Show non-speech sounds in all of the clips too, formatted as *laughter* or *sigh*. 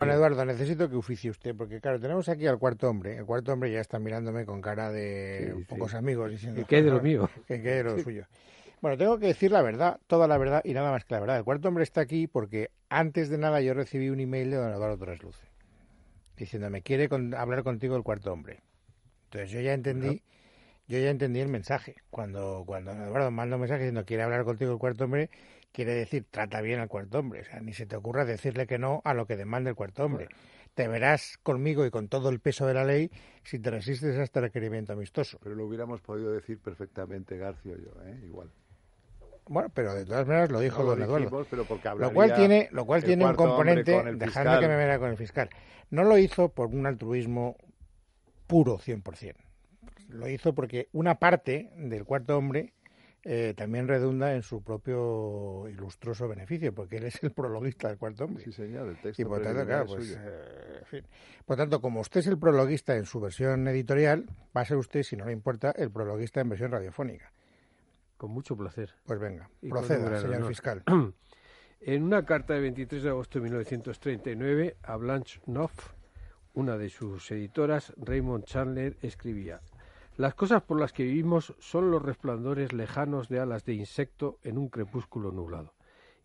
Bueno, Eduardo, necesito que oficie usted, porque claro, tenemos aquí al cuarto hombre. El cuarto hombre ya está mirándome con cara de pocos amigos diciendo... Que de lo mío. Que de lo suyo. Bueno, tengo que decir la verdad, toda la verdad y nada más que la verdad. El cuarto hombre está aquí porque antes de nada yo recibí un email de don Eduardo Trasluce diciéndome, quiere hablar contigo el cuarto hombre. Entonces yo ya entendí... Yo ya entendí el mensaje. Cuando, cuando Eduardo manda un mensaje diciendo quiere hablar contigo el cuarto hombre, Quiere decir, trata bien al cuarto hombre. O sea, ni se te ocurra decirle que no a lo que demanda el cuarto hombre. Te verás conmigo y con todo el peso de la ley si te resistes a este requerimiento amistoso. Pero lo hubiéramos podido decir perfectamente García y yo, ¿eh? igual. Bueno, pero de todas maneras lo dijo don Eduardo. lo cual tiene, lo cual tiene un componente, dejando que me vea con el fiscal. No lo hizo por un altruismo puro 100%. Lo hizo porque una parte del cuarto hombre eh, también redunda en su propio ilustroso beneficio, porque él es el prologuista del cuarto hombre. Sí, señor, el texto. Y por tanto, pues, eh, Por tanto, como usted es el prologuista en su versión editorial, va a ser usted, si no le importa, el prologuista en versión radiofónica. Con mucho placer. Pues venga, proceda, señor fiscal. *clears throat* En una carta de 23 de agosto de 1939 a Blanche Knopf, una de sus editoras, Raymond Chandler escribía: las cosas por las que vivimos son los resplandores lejanos de alas de insecto en un crepúsculo nublado.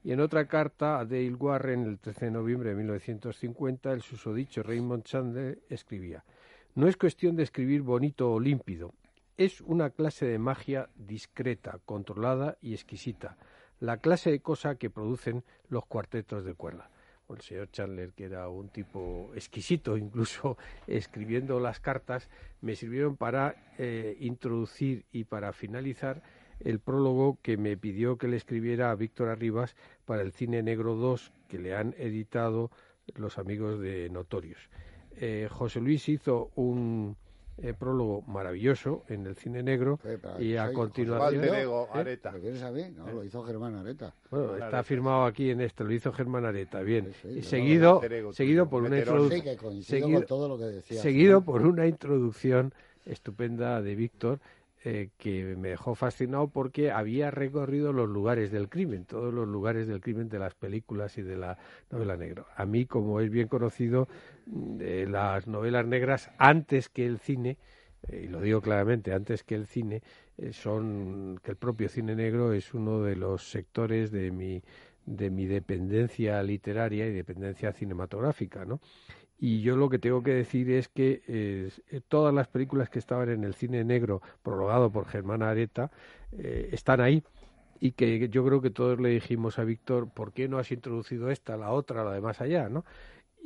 Y en otra carta a Dale Warren, el 13 de noviembre de 1950, el susodicho Raymond Chandler escribía: No es cuestión de escribir bonito o límpido, es una clase de magia discreta, controlada y exquisita, la clase de cosa que producen los cuartetos de cuerda el señor Chandler, que era un tipo exquisito, *laughs* incluso escribiendo las cartas, me sirvieron para eh, introducir y para finalizar el prólogo que me pidió que le escribiera a Víctor Arribas para el Cine Negro 2 que le han editado los amigos de Notorios. Eh, José Luis hizo un, eh, prólogo maravilloso en el cine negro sí, y a continuación Diego, ¿eh? Areta. ¿Lo quieres saber? No, lo eh. hizo Germán Areta. Bueno, Germán está Areta. firmado aquí en este, lo hizo Germán Areta, bien. Sí, sí, y seguido Ego, seguido por una introducción seguido, con todo lo que decías, seguido ¿no? por una introducción estupenda de Víctor eh, que me dejó fascinado porque había recorrido los lugares del crimen, todos los lugares del crimen de las películas y de la novela negra. A mí, como es bien conocido, mm, eh, las novelas negras antes que el cine, eh, y lo digo claramente, antes que el cine, son que el propio cine negro es uno de los sectores de mi de mi dependencia literaria y dependencia cinematográfica, ¿no? Y yo lo que tengo que decir es que eh, todas las películas que estaban en el cine negro, prologado por Germán Areta, eh, están ahí. Y que yo creo que todos le dijimos a Víctor, ¿por qué no has introducido esta, la otra, la de más allá? ¿no?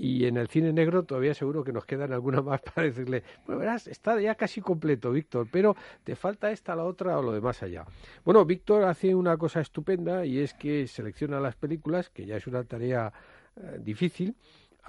y en el cine negro todavía seguro que nos quedan algunas más *laughs* para decirle, bueno, verás, está ya casi completo, Víctor, pero te falta esta, la otra o lo de más allá. Bueno, Víctor hace una cosa estupenda y es que selecciona las películas, que ya es una tarea eh, difícil,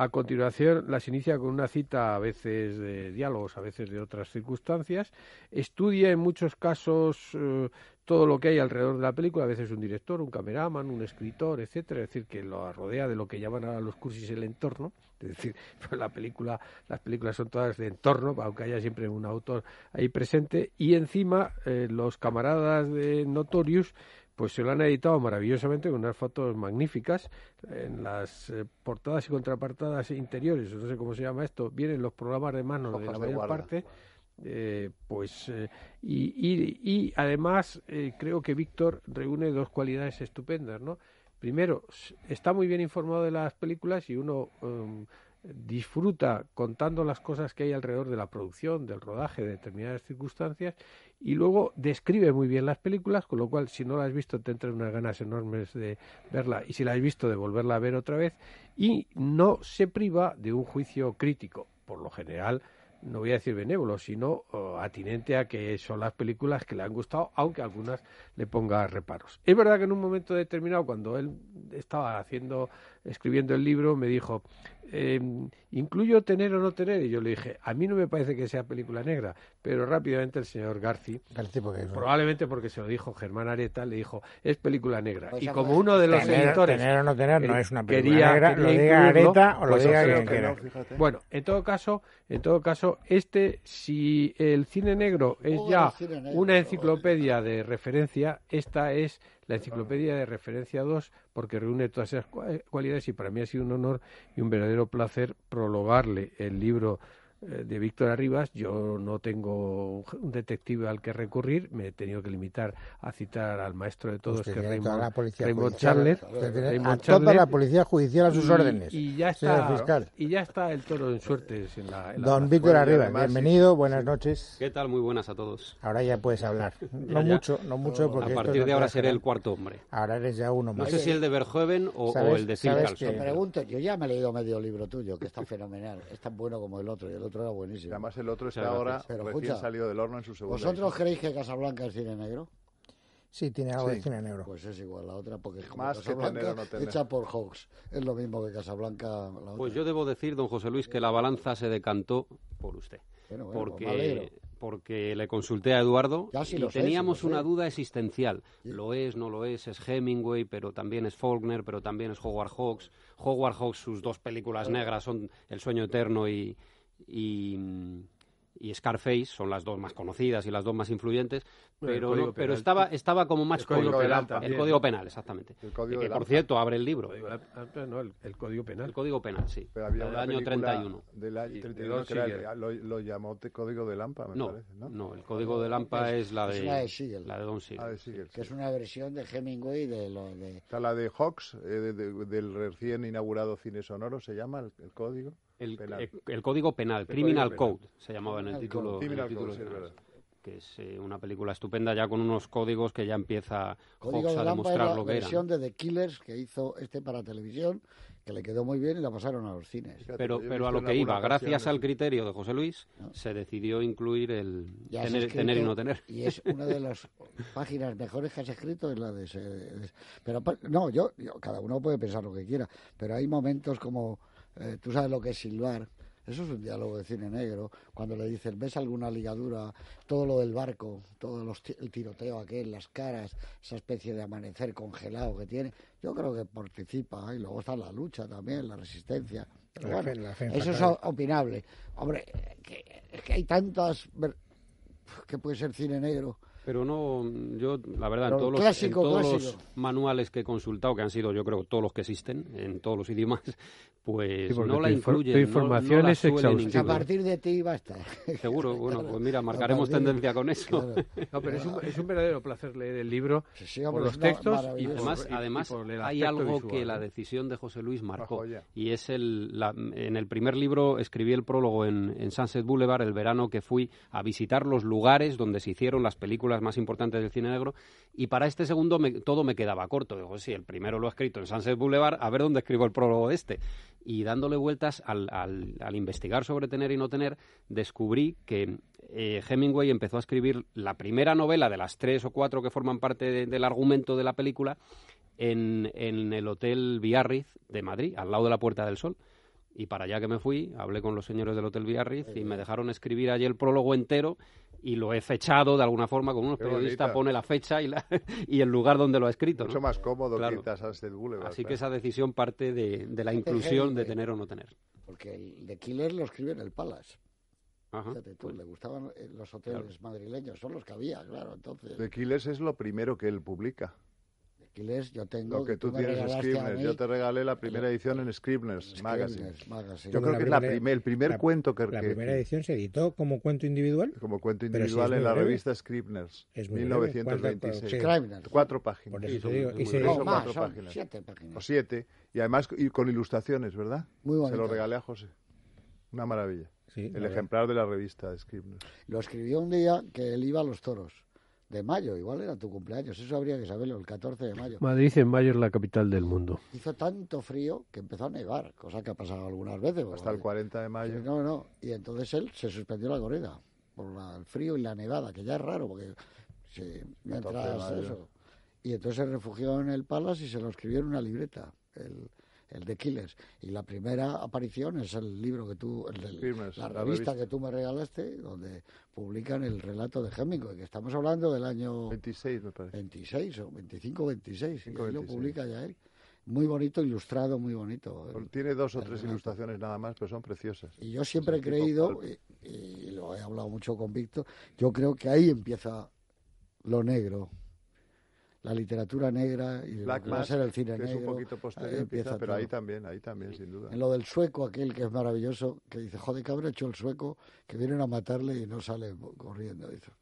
a continuación las inicia con una cita a veces de diálogos, a veces de otras circunstancias. Estudia en muchos casos eh, todo lo que hay alrededor de la película, a veces un director, un cameraman, un escritor, etcétera, es decir, que lo rodea de lo que llaman ahora los cursis el entorno, es decir, *laughs* pues la película, las películas son todas de entorno, aunque haya siempre un autor ahí presente, y encima eh, los camaradas de Notorious pues se lo han editado maravillosamente con unas fotos magníficas. En las eh, portadas y contrapartadas interiores, no sé cómo se llama esto, vienen los programas de mano de la mayor parte. Eh, pues eh, y, y, además creo que Víctor reúne dos cualidades estupendas, ¿no? Primero, está muy bien informado de las películas y uno em, disfruta contando las cosas que hay alrededor de la producción, del rodaje, de determinadas circunstancias, y luego describe muy bien las películas, con lo cual si no la has visto te entran unas ganas enormes de verla, y si la has visto de volverla a ver otra vez, y no se priva de un juicio crítico, por lo general no voy a decir benévolo, sino oh, atinente a que son las películas que le han gustado, aunque algunas le ponga reparos. Es verdad que en un momento determinado, cuando él estaba haciendo, escribiendo el libro, me dijo, Em, ¿incluyo tener o no tener? Y yo le dije, a mí no me parece que sea película negra, pero rápidamente el señor García probablemente porque se lo dijo Germán Areta, le dijo, es película negra. Pues y como uno de los editores... Tener o no tener eh, es una película negra, lo o lo pues bueno, en todo caso, en todo caso, este, si el cine negro es ya una enciclopedia de referencia, esta es la enciclopedia de referencia 2 porque reúne todas esas cualidades y para mí ha sido un honor y un verdadero placer prologarle el libro eh, de Víctor Arribas, yo no tengo un detective al que recurrir, me he tenido que limitar a citar al maestro de todos, que es Raymond, Raymond a toda la policía judicial a sus órdenes. Y ya, está, y ya está el toro de suertes. Don Víctor Arribas, bienvenido, buenas noches. ¿Qué tal? Muy buenas a todos. Ahora ya puedes hablar. *laughs* No mucho, no mucho. Porque a partir de ahora seré el cuarto hombre. Ahora eres ya uno más. No sé si el de Verhoeven o, o el de Silcarlson. pregunto, yo ya me he leído medio libro tuyo, que está fenomenal. Es tan bueno como el otro. Y el otro otro era buenísimo. Además, el otro está ahora recién salido del horno en su segunda. ¿Vosotros creéis que Casablanca es cine negro? Sí, tiene algo de cine negro. Pues es igual la otra, porque como Más hecha por Hawks. Es lo mismo que Casablanca. Pues yo debo decir, don José Luis, que la balanza se decantó por usted. porque, pues porque le consulté a Eduardo y teníamos una duda existencial. Lo es, no lo es, es Hemingway, pero también es Faulkner, pero también es Howard Hawks. Howard Hawks, sus dos películas negras son El sueño eterno y, y, Scarface son las dos más conocidas y las dos más influyentes, pero, pero estaba, estaba como más el código, penal. el código penal, exactamente. que, por cierto, abre el libro. El código, no, el, código penal. El código penal, sí. del año 31. Del año 32, lo, llamó Código de Lampa, no, ¿no? el Código de Lampa es, la de, Don Siegel. Ah, que es una versión de Hemingway de lo de... Está la de Hawks, eh, del recién inaugurado cine sonoro, se llama el código. Eh, el, Código Penal, Criminal Code, se llamaba en el, título. Criminal Code, que es eh, una película estupenda ya con unos códigos que ya empieza a demostrar lo que era. La versión de The Killers que hizo este para televisión, que le quedó muy bien y la pasaron a los cines. pero pero a lo que iba, gracias al criterio de José Luis, ah. se decidió incluir el tener, y no tener. Y es una de las *laughs* páginas mejores que has escrito, es la de... pero no, yo, cada uno puede pensar lo que quiera, pero hay momentos como eh, tú sabes lo que es silbar. Eso es un diálogo de cine negro. Cuando le dices, ¿ves alguna ligadura? Todo lo del barco, todo los el tiroteo aquel, las caras, esa especie de amanecer congelado que tiene. Yo creo que participa. ¿eh? Y luego está la lucha también, la resistencia. eso es opinable. Hombre, eh, que, es que hay tantas. que puede ser cine negro? Pero no, yo, la verdad, en todos, los, manuales que he consultado, que han sido, yo creo, todos los que existen, en todos los idiomas, *laughs* pues no la incluye Tu información es A partir de ti basta. *laughs* Seguro, bueno, pues mira, marcaremos tendencia con eso. es un, verdadero placer leer el libro por los textos y además, hay algo que la decisión de José Luis marcó. Y es el, en el primer libro escribí el prólogo en Sunset Boulevard el verano que fui a visitar los lugares donde se hicieron las películas más importantes del cine negro, y para este segundo todo me quedaba corto. Digo, sí, el primero lo he escrito en Sunset Boulevard, a ver dónde escribo el prólogo este. Y dándole vueltas al, investigar sobre tener y no tener, descubrí que eh, Hemingway empezó a escribir la primera novela de las tres o cuatro que forman parte del argumento de la película en, el Hotel Biarritz de Madrid, al lado de la Puerta del Sol. Y para allá que me fui, hablé con los señores del Hotel Biarritz y me dejaron escribir allí el prólogo entero y lo he fechado de alguna forma como unos periodista pone la fecha y, la, *laughs* y, el lugar donde lo ha escrito. Mucho más cómodo claro. Este Así que esa decisión parte de, la inclusión de tener o no tener. Porque el de Killer lo escribe en el Palace. Pues- le gustaban eh, los hoteles madrileños, son los que había, claro, entonces... De Quiles es lo primero que él publica yo tengo... Lo que tú, tienes tienes Scribner. yo te regalé la primera edición en Scribners, Magazine. Yo creo que es primer, el primer cuento que... La primera edición se editó como cuento individual. Como cuento individual en la revista Scribners, es 1926. Cuatro, cuatro páginas. Por eso digo, cuatro páginas. siete páginas. O siete, y además y con ilustraciones, ¿verdad? Muy Se lo regalé a José. Una maravilla. el ejemplar de la revista de Lo escribió un día que él iba a los toros de mayo. Igual era tu cumpleaños, eso habría que saberlo, el 14 de mayo. Madrid en mayo es la capital del mundo. Hizo tanto frío que empezó a nevar, cosa que ha pasado algunas veces. Hasta el 40 de mayo. no, no. Y entonces él se suspendió la corrida por el frío y la nevada, que ya es raro, porque mientras eso. Y entonces se refugió en el Palace y se lo escribió en una libreta. El, el de Killers. Y la primera aparición es el libro que tú, la, revista que tú me regalaste, donde publican el relato de Hemingway, que estamos hablando del año... 26, me parece. 26 o 25, 26. lo publica ya él muy bonito, ilustrado, muy bonito. Tiene dos o tres ilustraciones nada más, pero son preciosas. Y yo siempre he creído, y, y, lo he hablado mucho con Víctor, yo creo que ahí empieza lo negro la literatura negra y lo va a ser el cine negro. Es un poquito posterior, empieza, pero ahí también, ahí también, sin duda. En lo del sueco, aquel que es maravilloso, que dice, joder, que habrá hecho el sueco, que vienen a matarle y no sale corriendo. Dice,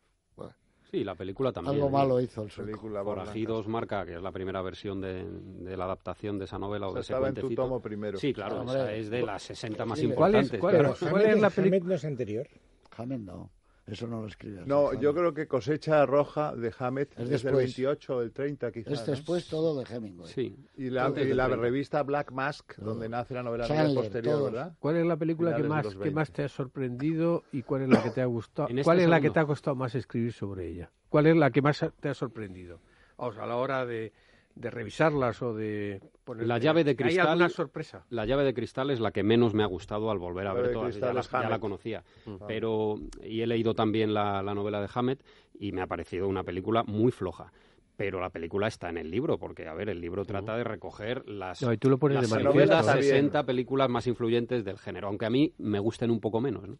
Sí, la película también. Algo malo hizo el sueco. Película Forajidos marca, que es la primera versión de, la adaptación de esa novela o, de ese estaba en tu tomo primero. Sí, claro, ah, es de las 60 más ¿Cuál importantes. Es, ¿Cuál, pero, ¿cuál es, la película? no es anterior. jamen no. Eso no lo No, yo creo que Cosecha Roja de Hammett es, del 28 o el 30 quizás. Es después todo de Hemingway. Sí. Y la, la revista Black Mask, donde nace la novela posterior, ¿verdad? ¿Cuál es la película que más, que más te ha sorprendido y cuál es la que te ha gustado? Este ¿Cuál es la que te ha costado más escribir sobre ella? ¿Cuál es la que más te ha sorprendido? Vamos, a la hora de, de revisarlas o de la llave de cristal sorpresa la llave de cristal es la que menos me ha gustado al volver a ver todas ya, la conocía mm. pero y he leído también la, la novela de Hammett y me ha parecido una película muy floja pero la película está en el libro, porque, a ver, el libro trata de recoger las, 60 películas más influyentes del género, aunque a mí me gusten un poco menos. ¿no?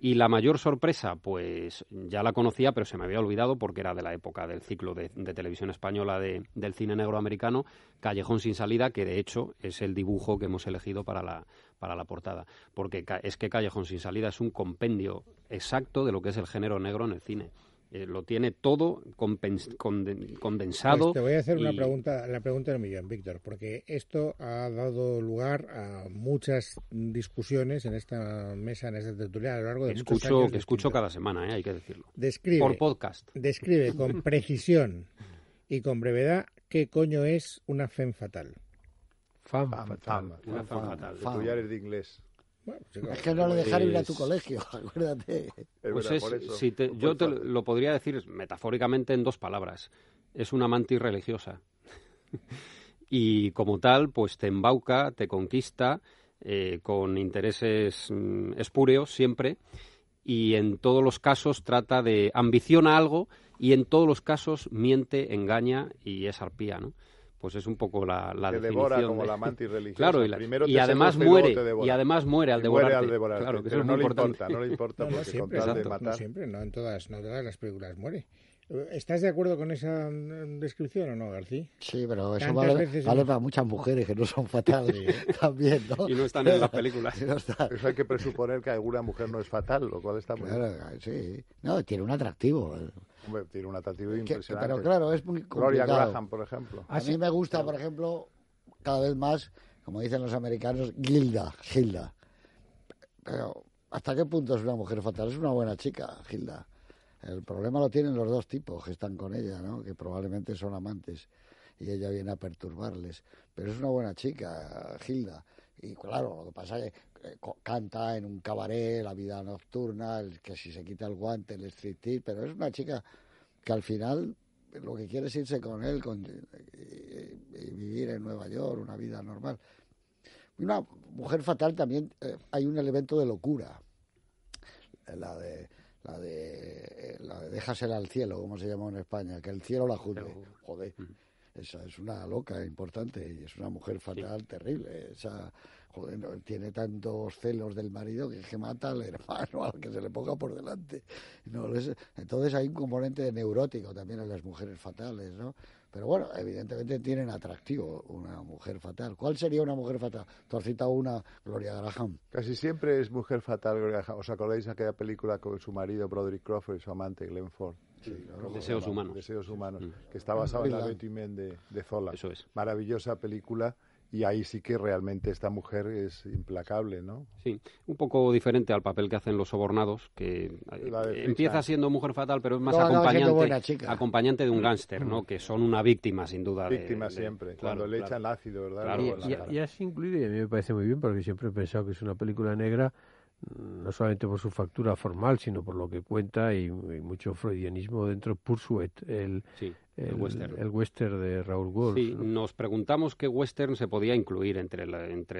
Y la mayor sorpresa, pues ya la conocía, pero se me había olvidado porque era de la época del ciclo de, televisión española del cine negro americano, Callejón sin salida, que de hecho es el dibujo que hemos elegido para la, para la portada. Porque es que Callejón sin salida es un compendio exacto de lo que es el género negro en el cine. Eh, lo tiene todo condensado. Pues te voy a hacer una pregunta, la pregunta del millón, Víctor, porque esto ha dado lugar a muchas discusiones en esta mesa, en esta tertulia a lo largo de escucho, muchos años. Que escucho cada semana, eh, hay que decirlo. Por podcast. Describe con *laughs* precisión y con brevedad qué coño es una FEM fatal. Fan, fatal. fan, fatal. De inglés. Pues, es que no lo dejaron ir a tu pues- colegio, *laughs* acuérdate. pues es, yo te lo podría decir metafóricamente en dos palabras. Es una amante religiosa. *laughs* y como tal, pues te embauca, te conquista, eh, con intereses mm, espúreos siempre, y en todos los casos trata de ambiciona algo y en todos los casos miente, engaña y es arpía, ¿no? pues es un poco la, la te devora como de... la mantis *laughs* religiosa. Claro, y, además muere, y, además muere al devorar Muere al devorarte. Claro, que pero eso no, le importa, no le importa no, porque no siempre, con tal de matar... No siempre, no en todas, no todas las películas muere. ¿Estás de acuerdo con esa mm, descripción o no, García? Sí, pero eso vale, vale, para muchas mujeres que no son fatales *laughs* ¿eh? también, ¿no? Y no están en las *laughs* películas. no eso hay que presuponer que alguna mujer no es fatal, lo cual está muy claro, bien. sí. No, tiene un atractivo. Eh tiene un atractivo impresionante. Pero claro, es muy Gloria Graham, por ejemplo. Así me gusta, por ejemplo, cada vez más, como dicen los americanos, Gilda, Gilda. Pero, ¿hasta qué punto es una mujer fatal? Es una buena chica, Gilda. El problema lo tienen los dos tipos que están con ella, ¿no? Que probablemente son amantes y ella viene a perturbarles. Pero es una buena chica, Gilda. Y claro, lo que pasa es que eh, canta en un cabaret, la vida nocturna, el que si se quita el guante, el striptease, pero es una chica que al final lo que quiere es irse con él con, y, vivir en Nueva York una vida normal. Una mujer fatal también eh, hay un elemento de locura. La de la de eh, la de déjasela al cielo, como se llama en España, que el cielo la juzgue. Joder, esa es una loca importante y es una mujer fatal, terrible. Esa, joder, tiene tantos celos del marido que, que mata al *laughs* hermano, al que se le ponga por delante. No, entonces hay un componente neurótico también en las mujeres fatales, ¿no? Pero bueno, evidentemente tienen atractivo una mujer fatal. ¿Cuál sería una mujer fatal? Torcita una, Gloria Graham. Casi siempre es mujer fatal, Gloria Graham. ¿Os acordáis de aquella película con su marido, Broderick Crawford, y su amante, Glenn Ford? Sí, Deseos humanos. Deseos humanos, que está basado en la Betty de, de Zola. Eso es. Maravillosa película y ahí sí que realmente esta mujer es implacable, ¿no? Sí, un poco diferente al papel que hacen los sobornados, que eh, empieza siendo mujer fatal, pero es más acompañante, acompañante de un gángster, ¿no? Que son una víctima, sin duda. Víctima siempre, cuando le echan ácido, ¿verdad? y, y, así incluido, y a mí me parece muy bien, porque siempre he pensado que es una película negra no solamente por su factura formal, sino por lo que cuenta y, mucho freudianismo dentro, Pursuit, el, sí el, western. El western de Raúl Sí, nos preguntamos qué western se podía incluir entre,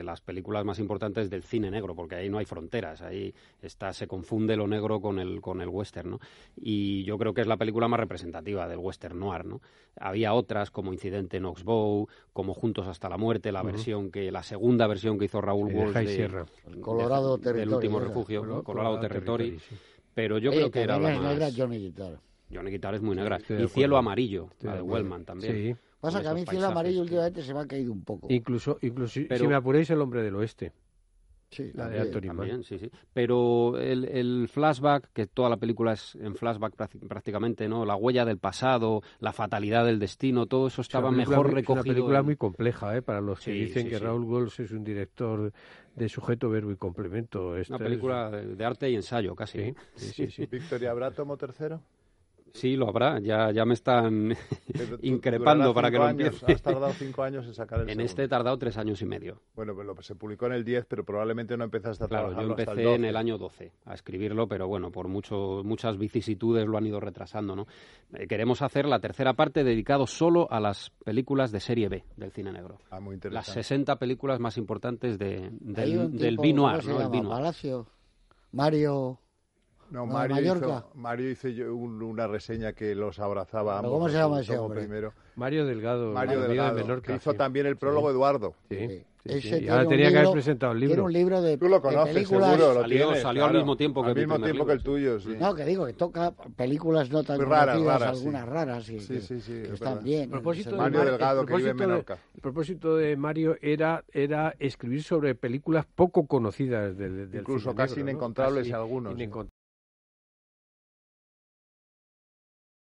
las películas más importantes del cine negro, porque ahí no hay fronteras, ahí está, se confunde lo negro con el, con el western, ¿no? Y yo creo que es la película más representativa del western noir, ¿no? Había otras como Incidente en Oxbow, como Juntos hasta la muerte, la versión que, la segunda versión que hizo Raúl sí, de, el Colorado Territory. El último refugio, Colorado, Territory, pero yo creo que era la más... Johnny Guitar es muy negra. y Cielo Amarillo, la de, Wellman también. Sí. Pasa que a mí Cielo Amarillo últimamente se me ha caído un poco. Incluso, incluso si me apuréis El Hombre del Oeste. Sí, la de Anthony también, sí, sí. Pero el, el, flashback, que toda la película es en flashback prácticamente, ¿no? La huella del pasado, la fatalidad del destino, todo eso estaba mejor recogido. Es una película muy compleja, ¿eh? Para los que dicen que Raúl Gols es un director de sujeto, verbo y complemento. una película de, arte y ensayo, casi. Sí, sí, sí. *laughs* ¿Victoria Abrá, tercero? Sí, lo habrá. Ya, ya me están *laughs* increpando para que lo años, Has tardado cinco años en sacar el *laughs* En este he tardado tres años y medio. Bueno, pues se publicó en el 10, pero probablemente no empezaste a estar Claro, yo empecé en el año 12 a escribirlo, pero bueno, por mucho, muchas vicisitudes lo han ido retrasando, ¿no? Eh, queremos hacer la tercera parte dedicado solo a las películas de serie B del cine negro. Ah, muy interesante. Las 60 películas más importantes de, del, del vino ¿no? Palacio. Mario... No, Mario, Hizo, Mario hizo una reseña que los abrazaba ambos. cómo se llama ese hombre? Mario Delgado, Mario Delgado, Menorca. que hizo también el prólogo Eduardo. Sí, sí, Y ahora tenía que haber presentado el libro. Tiene un libro de, Tú lo de conoces, seguro. Lo Salió- salió al mismo tiempo que el tuyo, No, que digo, que toca películas no tan raras, conocidas, algunas raras Sí, sí, sí, que están bien. Mario Delgado, que vive en Menorca. el propósito de Mario era, escribir sobre películas poco conocidas del, del Incluso casi inencontrables algunos,